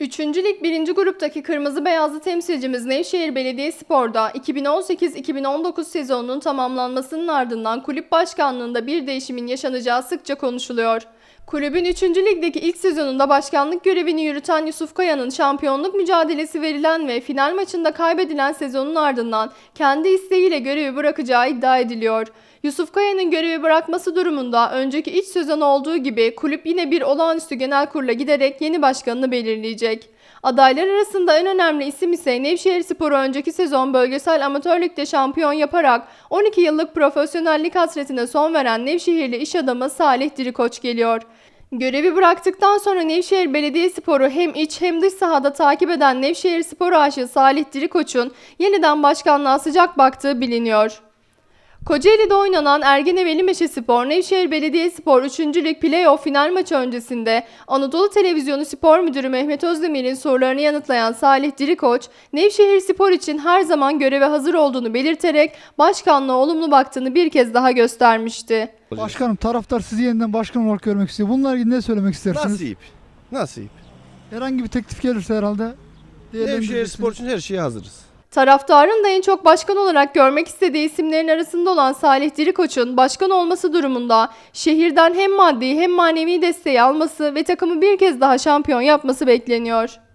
Üçüncü Lig birinci gruptaki kırmızı beyazlı temsilcimiz Nevşehir Belediyespor'da 2018-2019 sezonunun tamamlanmasının ardından kulüp başkanlığında bir değişimin yaşanacağı sıkça konuşuluyor. Kulübün 3. ligdeki ilk sezonunda başkanlık görevini yürüten Yusuf Kaya'nın şampiyonluk mücadelesi verilen ve final maçında kaybedilen sezonun ardından kendi isteğiyle görevi bırakacağı iddia ediliyor. Yusuf Kaya'nın görevi bırakması durumunda önceki iç sözün olduğu gibi kulüp yine bir olağanüstü genel kurula giderek yeni başkanını belirleyecek. Adaylar arasında en önemli isim ise Nevşehir Spor'u önceki sezon bölgesel amatörlükte şampiyon yaparak 12 yıllık profesyonellik hasretine son veren Nevşehirli iş adamı Salih Dirikoç geliyor. Görevi bıraktıktan sonra Nevşehir Belediyespor'u hem iç hem dış sahada takip eden Nevşehir Spor aşığı Salih Dirikoç'un yeniden başkanlığa sıcak baktığı biliniyor. Kocaeli'de oynanan Ergeneveli Spor Nevşehir Belediye Spor 3. Lig Playoff final maçı öncesinde Anadolu Televizyonu Spor Müdürü Mehmet Özdemir'in sorularını yanıtlayan Salih Koç, Nevşehir Spor için her zaman göreve hazır olduğunu belirterek başkanlığa olumlu baktığını bir kez daha göstermişti. Başkanım taraftar sizi yeniden başkan olarak görmek istiyor. Bunlar ilgili ne söylemek istersiniz? Nasip. Nasip. Herhangi bir teklif gelirse herhalde. Nevşehir Spor için her şeye hazırız. Taraftarın da en çok başkan olarak görmek istediği isimlerin arasında olan Salih Dirikoç'un başkan olması durumunda şehirden hem maddi hem manevi desteği alması ve takımı bir kez daha şampiyon yapması bekleniyor.